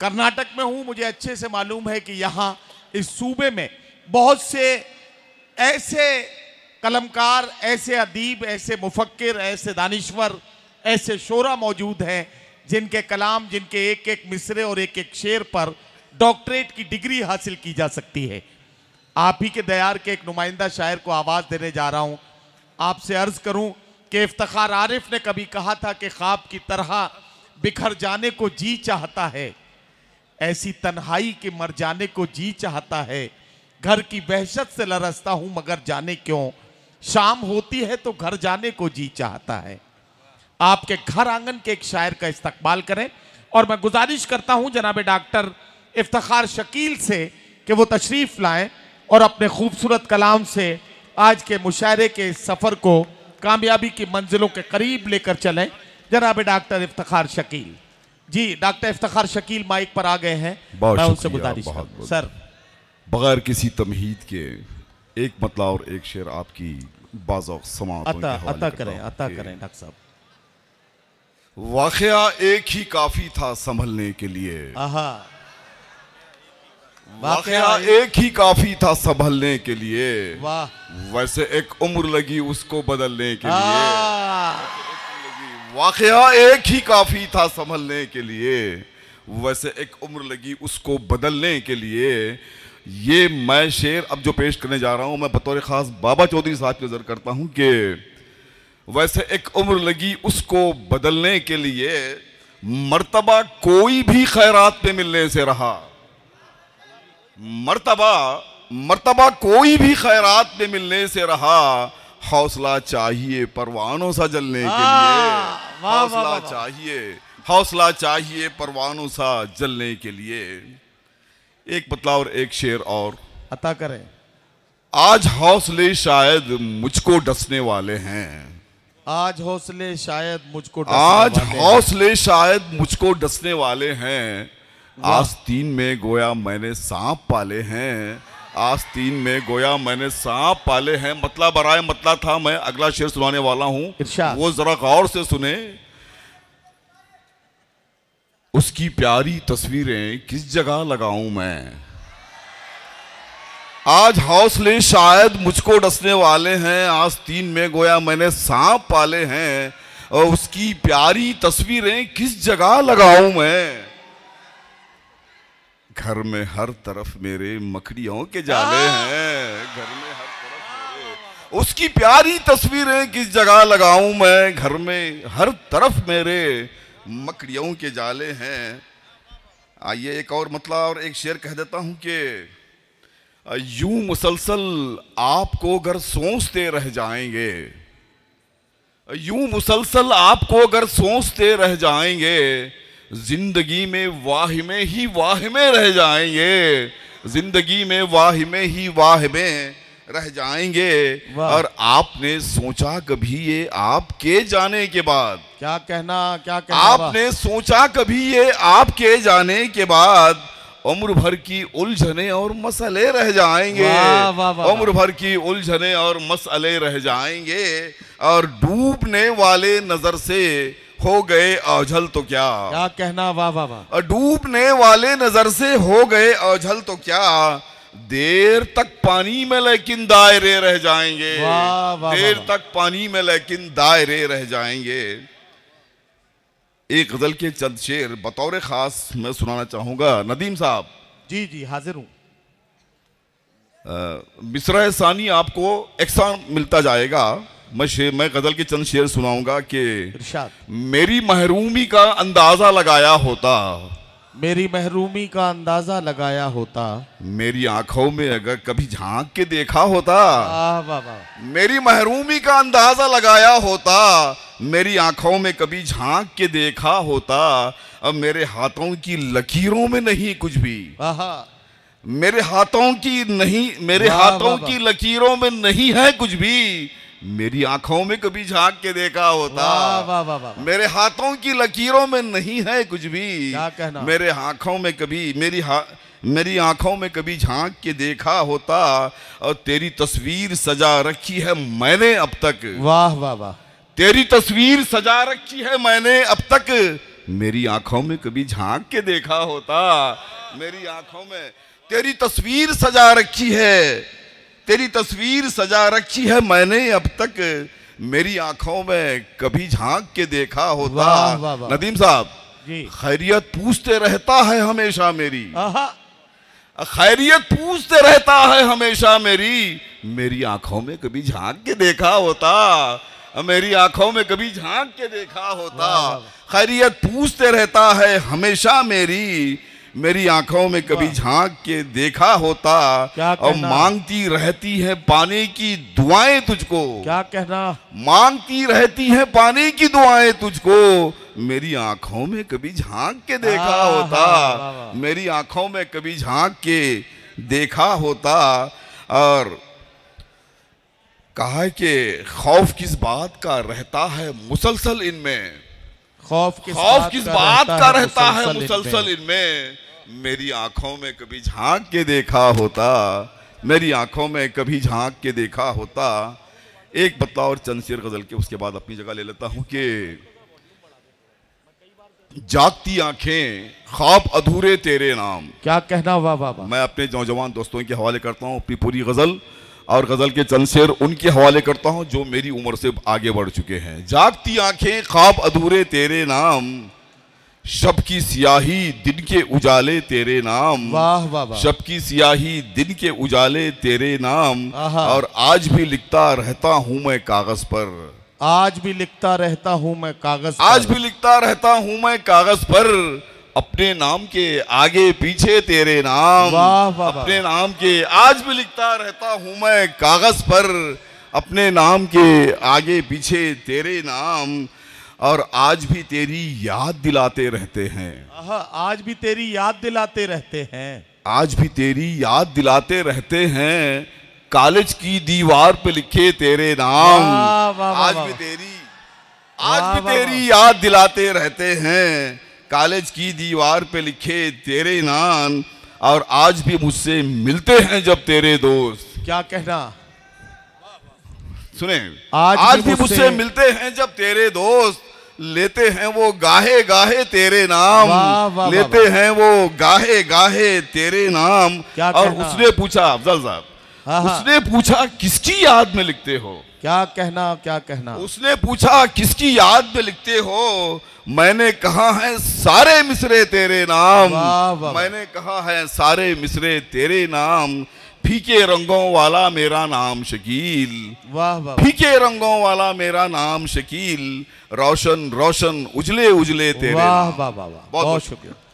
कर्नाटक में हूँ मुझे अच्छे से मालूम है कि यहाँ इस सूबे में बहुत से ऐसे कलमकार ऐसे अदीब ऐसे मुफक्र ऐसे दानिश्वर ऐसे शोरा मौजूद हैं जिनके कलाम जिनके एक एक मिसरे और एक एक शेर पर डॉक्टरेट की डिग्री हासिल की जा सकती है आप ही के दयार के एक नुमाइंदा शायर को आवाज़ देने जा रहा हूँ आपसे अर्ज़ करूँ कि इफ्तार आरिफ ने कभी कहा था कि ख्वाब की तरह बिखर जाने को जी चाहता है ऐसी तन्हाई के मर जाने को जी चाहता है घर की बहशत से लरसता हूं मगर जाने क्यों शाम होती है तो घर जाने को जी चाहता है आपके घर आंगन के एक शायर का इस्तकबाल करें और मैं गुजारिश करता हूं जनाब डॉक्टर इफ्तार शकील से कि वो तशरीफ़ लाएं और अपने खूबसूरत कलाम से आज के मुशायरे के सफ़र को कामयाबी की मंजिलों के करीब लेकर चलें जनाब doctor Iftar Shakeel ji doctor Iftar Shakeel mic पर आ गए हैं मैं उनसे गुजारिश सर बगैर किसी तमहीद के एक मतला और एक शेर आपकी बाजौक समाप्त अता, अता करें अता करें डॉक्टर साहब वाकया एक ही काफी था संभलने के लिए वाकया एक ही काफी था संभलने के लिए वाह वैसे एक उम्र लगी उसको बदलने के लिए वाकया एक ही काफ़ी था संभलने के लिए वैसे एक उम्र लगी उसको बदलने के लिए ये मैं शेर अब जो पेश करने जा रहा हूं मैं बतौर ख़ास बाबा चौधरी साहब की नजर करता हूं कि वैसे एक उम्र लगी उसको बदलने के लिए मर्तबा कोई भी खैरात पे मिलने से रहा मर्तबा मर्तबा कोई भी खैरात पे मिलने से रहा हौसला चाहिए परवानों सा जलने के लिए हाँ। हौसला चाहिए हौसला चाहिए परवानों सा जलने के लिए एक पतला और एक शेर और अता करें आज हौसले शायद मुझको डसने वाले हैं आज हौसले शायद मुझको आज हौसले शायद मुझको डसने वाले हैं आज तीन में गोया मैंने सांप पाले हैं आज तीन में गोया मैंने सांप पाले हैं मतला बराए मतला था मैं अगला शेर सुनाने वाला हूं वो जरा गौर से सुने उसकी प्यारी तस्वीरें किस जगह लगाऊं मैं आज हौसले शायद मुझको डसने वाले हैं आज तीन में गोया मैंने सांप पाले हैं और उसकी प्यारी तस्वीरें किस जगह लगाऊं मैं घर में हर तरफ मेरे मकड़ियों के जाले हाँ। हैं घर में हर तरफ मेरे उसकी प्यारी तस्वीरें किस जगह लगाऊं मैं घर में हर तरफ मेरे मकड़ियों के जाले हैं आइए एक और मतलब और एक शेर कह देता हूं कि यूं मुसलसल आपको अगर सोचते रह जाएंगे यूं मुसलसल आपको अगर सोचते रह जाएंगे जिंदगी में वाह में ही वाह में रह जाएंगे जिंदगी में वाह में ही वाह में रह जाएंगे और आपने सोचा कभी ये आपके जाने के बाद क्या कहना क्या कहना आपने सोचा कभी ये आपके जाने के बाद उम्र भर की उलझने और मसले रह जाएंगे उम्र भर की उलझने और मसले रह जाएंगे और डूबने वाले नजर से हो गए ओझल तो क्या क्या कहना वाह वाह वाह डूबने वाले नजर से हो गए ओझल तो क्या देर तक पानी में लेकिन दायरे रह जाएंगे वाह वाह देर तक पानी में लेकिन दायरे रह जाएंगे एक गजल के चंद शेर बतौर खास मैं सुनाना चाहूंगा नदीम साहब जी जी हाजिर हूं मिसरा सानी आपको एक्सा मिलता जाएगा मैं शेर मैं गजल के चंद शेर सुनाऊंगा कि मेरी महरूमी का अंदाजा लगाया होता मेरी महरूमी का अंदाजा लगाया होता मेरी आंखों में अगर कभी झांक के देखा होता मेरी महरूमी का अंदाजा लगाया होता मेरी आंखों में कभी झांक के देखा होता अब मेरे हाथों की लकीरों में नहीं कुछ भी मेरे हाथों की नहीं मेरे हाथों की लकीरों में नहीं है कुछ भी मेरी आंखों में कभी झांक के देखा होता वा, वा, वा, मेरे हाथों की लकीरों में नहीं है कुछ भी कहना? मेरे आंखों में कभी मेरी हा... मेरी आंखों में कभी झांक के देखा होता और तेरी तस्वीर सजा रखी है मैंने अब तक वाह वाह वाह तेरी तस्वीर सजा रखी है मैंने अब तक मेरी आंखों में कभी झांक के देखा होता मेरी आंखों में तेरी तस्वीर सजा रखी है तेरी तस्वीर सजा रखी है मैंने अब तक मेरी आंखों में कभी झांक के देखा होता नदीम साहब खैरियत पूछते रहता है हमेशा मेरी खैरियत पूछते रहता है हमेशा मेरी मेरी आंखों में कभी झांक के देखा होता मेरी आंखों में कभी झांक के देखा होता खैरियत पूछते रहता है हमेशा मेरी मेरी आंखों में कभी झांक के देखा होता और मांगती रहती है पाने की दुआएं तुझको क्या कहना मांगती रहती है पाने की दुआएं तुझको मेरी आंखों में कभी झांक के देखा होता मेरी आंखों में कभी झांक के देखा होता और कहा कि खौफ किस बात का रहता है मुसलसल इनमें खौफ किस खौफ किस बात का रहता है मुसलसल इनमें मेरी आंखों में कभी झांक के देखा होता मेरी आंखों में कभी झांक के देखा होता एक बतलाव और चंद शेर गजल के उसके बाद अपनी जगह ले लेता हूं कि जागती आंखें खाब अधूरे तेरे नाम क्या कहना वाह वाह मैं अपने नौजवान दोस्तों के हवाले करता हूं अपनी पूरी गजल और गज़ल के चंद शेर उनके हवाले करता हूँ जो मेरी उम्र से आगे बढ़ चुके हैं जागती आंखें खाब अधूरे तेरे नाम शब की सियाही दिन के उजाले तेरे नाम वाह वाह शब की सियाही दिन के उजाले तेरे नाम और आज भी लिखता रहता हूँ मैं कागज पर आज भी लिखता रहता हूँ मैं कागज आज भी लिखता रहता हूँ मैं कागज पर अपने नाम के आगे पीछे तेरे नाम वाँ वाँ अपने नाम के आज भी लिखता रहता हूँ मैं कागज पर अपने नाम के आगे पीछे तेरे नाम और आज भी तेरी याद दिलाते रहते हैं आज भी तेरी याद दिलाते रहते हैं आज भी तेरी याद दिलाते रहते हैं कॉलेज की दीवार पे लिखे तेरे नाम वाँ वाँ आज भी तेरी आज भी तेरी याद दिलाते रहते हैं कॉलेज की दीवार पे लिखे तेरे नान और आज भी मुझसे मिलते हैं जब तेरे दोस्त क्या कहना सुने आज, आज भी मुझसे मिलते हैं जब तेरे दोस्त लेते हैं वो गाहे गाहे तेरे नाम वा, वा, लेते वा, वा, हैं वो गाहे गाहे तेरे नाम और उसने पूछा अफजल साहब हाँ, हाँ। उसने पूछा किसकी याद में लिखते हो क्या कहना क्या कहना उसने पूछा किसकी याद में लिखते हो मैंने कहा है सारे मिसरे तेरे नाम वाँ वाँ। मैंने कहा है सारे मिसरे तेरे नाम फीके रंगों वाला मेरा नाम शकील वाह वाह फीके रंगों वाला मेरा नाम शकील रोशन रोशन उजले उजले तेरे वाह वाह वाह बहुत शुक्रिया